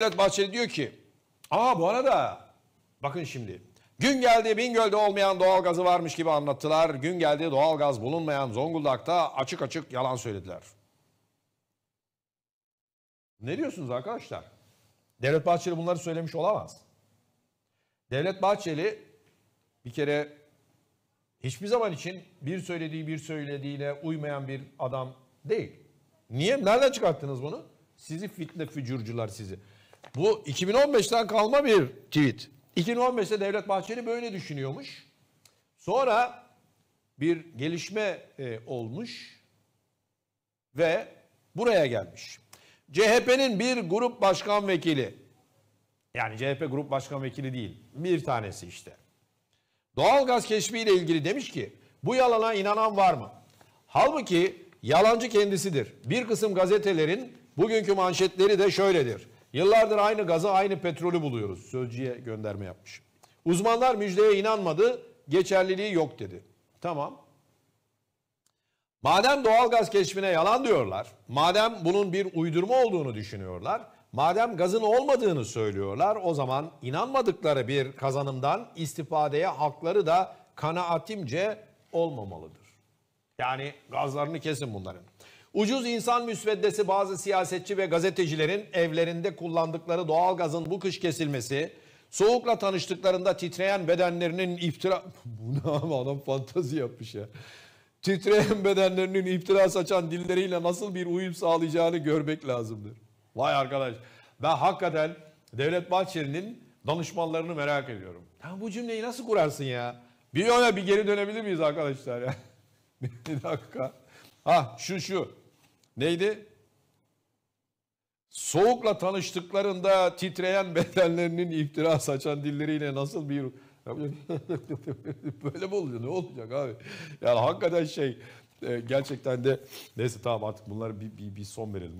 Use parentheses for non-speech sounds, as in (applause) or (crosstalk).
Devlet Bahçeli diyor ki, aa bu arada bakın şimdi. Gün geldi Bingöl'de olmayan doğalgazı varmış gibi anlattılar. Gün geldi doğalgaz bulunmayan Zonguldak'ta açık açık yalan söylediler. Ne diyorsunuz arkadaşlar? Devlet Bahçeli bunları söylemiş olamaz. Devlet Bahçeli bir kere hiçbir zaman için bir söylediği bir söylediğine uymayan bir adam değil. Niye? Nereden çıkarttınız bunu? Sizi fitne fücurcular sizi. Bu 2015'ten kalma bir tweet. 2015'te Devlet Bahçeli böyle düşünüyormuş. Sonra bir gelişme e, olmuş ve buraya gelmiş. CHP'nin bir grup başkan vekili yani CHP grup başkan vekili değil bir tanesi işte. Doğalgaz keşfiyle ilgili demiş ki bu yalana inanan var mı? Halbuki yalancı kendisidir. Bir kısım gazetelerin bugünkü manşetleri de şöyledir. Yıllardır aynı gazı aynı petrolü buluyoruz. Sözcüye gönderme yapmış. Uzmanlar müjdeye inanmadı. Geçerliliği yok dedi. Tamam. Madem doğal gaz keşfine yalan diyorlar, madem bunun bir uydurma olduğunu düşünüyorlar, madem gazın olmadığını söylüyorlar, o zaman inanmadıkları bir kazanımdan istifadeye hakları da kanaatimce olmamalıdır. Yani gazlarını kesin bunların. Ucuz insan müsveddesi bazı siyasetçi ve gazetecilerin evlerinde kullandıkları doğalgazın bu kış kesilmesi, soğukla tanıştıklarında titreyen bedenlerinin iftira... (laughs) Bu ne abi adam fantazi yapmış ya. Titreyen bedenlerinin iftira saçan dilleriyle nasıl bir uyum sağlayacağını görmek lazımdır. Vay arkadaş. Ben hakikaten Devlet Bahçeli'nin danışmanlarını merak ediyorum. Ya bu cümleyi nasıl kurarsın ya? Bir öne bir geri dönebilir miyiz arkadaşlar ya? (laughs) bir dakika. Ha ah, şu şu. Neydi? Soğukla tanıştıklarında titreyen bedenlerinin iftira saçan dilleriyle nasıl bir... (laughs) Böyle mi oluyor? Ne olacak abi? Yani hakikaten şey e, gerçekten de neyse tamam artık bunları bir, bir, bir son verelim.